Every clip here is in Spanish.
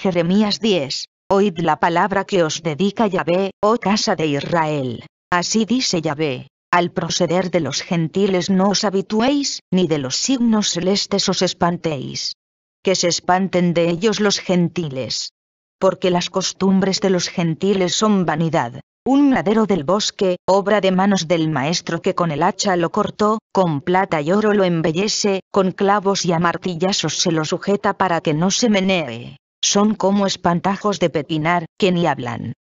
Jeremías 10. Oíd la palabra que os dedica Yahvé, oh casa de Israel. Así dice Yahvé. Al proceder de los gentiles no os habituéis, ni de los signos celestes os espantéis. Que se espanten de ellos los gentiles. Porque las costumbres de los gentiles son vanidad. Un ladero del bosque, obra de manos del maestro que con el hacha lo cortó, con plata y oro lo embellece, con clavos y a se lo sujeta para que no se menee. Son como espantajos de pepinar, que ni hablan.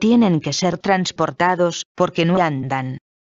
Tienen que ser transportados, porque no andan.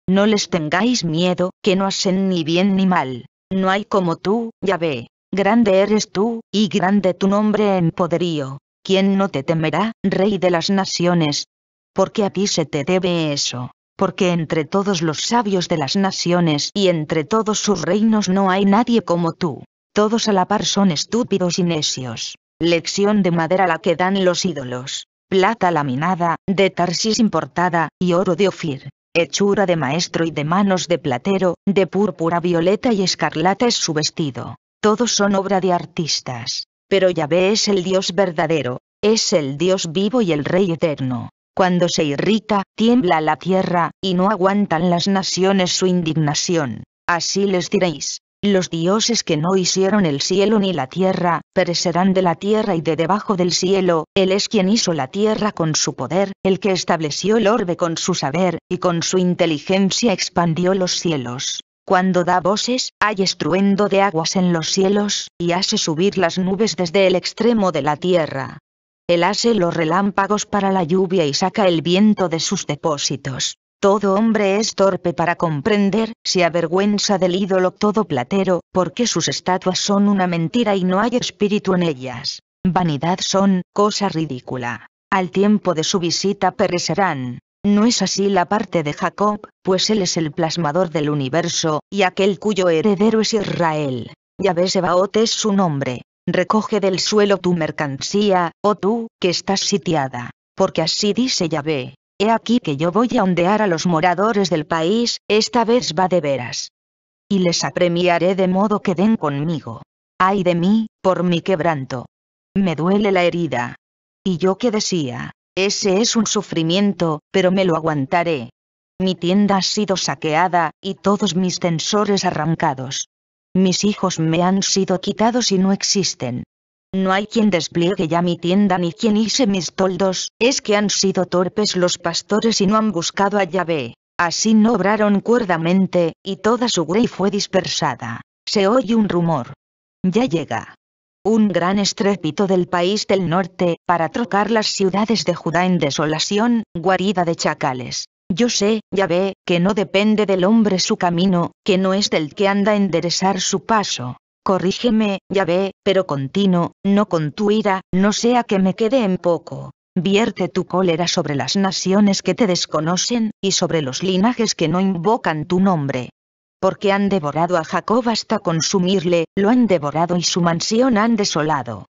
No les tengáis miedo, que no hacen ni bien ni mal. No hay como tú, ya ve. Grande eres tú, y grande tu nombre en poderío. ¿Quién no te temerá, rey de las naciones? Porque a ti se te debe eso. Porque entre todos los sabios de las naciones y entre todos sus reinos no hay nadie como tú. Todos a la par son estúpidos y necios lección de madera la que dan los ídolos, plata laminada, de Tarsis importada, y oro de Ofir. Hechura de maestro y de manos de platero, de púrpura violeta y escarlata es su vestido. Todos son obra de artistas. Pero Yahvé es el Dios verdadero, es el Dios vivo y el Rey eterno. Cuando se irrita, tiembla la tierra, y no aguantan las naciones su indignación. Así les diréis, los dioses que no hicieron el cielo ni la tierra, perecerán de la tierra y de debajo del cielo, Él es quien hizo la tierra con su poder, el que estableció el orbe con su saber, y con su inteligencia expandió los cielos. Cuando da voces, hay estruendo de aguas en los cielos, y hace subir las nubes desde el extremo de la tierra. Él hace los relámpagos para la lluvia y saca el viento de sus depósitos. Todo hombre es torpe para comprender, se avergüenza del ídolo todo platero, porque sus estatuas son una mentira y no hay espíritu en ellas. Vanidad son, cosa ridícula. Al tiempo de su visita perecerán. No es así la parte de Jacob, pues él es el plasmador del universo, y aquel cuyo heredero es Israel. Yahvé Sebaot es su nombre. Recoge del suelo tu mercancía, oh tú, que estás sitiada. Porque así dice Yahvé, He aquí que yo voy a ondear a los moradores del país, esta vez va de veras. Y les apremiaré de modo que den conmigo. Ay de mí, por mi quebranto. Me duele la herida. Y yo que decía, ese es un sufrimiento, pero me lo aguantaré. Mi tienda ha sido saqueada, y todos mis tensores arrancados. Mis hijos me han sido quitados y no existen. No hay quien despliegue ya mi tienda ni quien hice mis toldos, es que han sido torpes los pastores y no han buscado a Yahvé. Así no obraron cuerdamente, y toda su grey fue dispersada. Se oye un rumor. Ya llega. Un gran estrépito del país del norte, para trocar las ciudades de Judá en desolación, guarida de chacales. Yo sé, ya que no depende del hombre su camino, que no es del que anda a enderezar su paso, corrígeme, ya ve, pero continuo, no con tu ira, no sea que me quede en poco. Vierte tu cólera sobre las naciones que te desconocen, y sobre los linajes que no invocan tu nombre. Porque han devorado a Jacob hasta consumirle, lo han devorado y su mansión han desolado.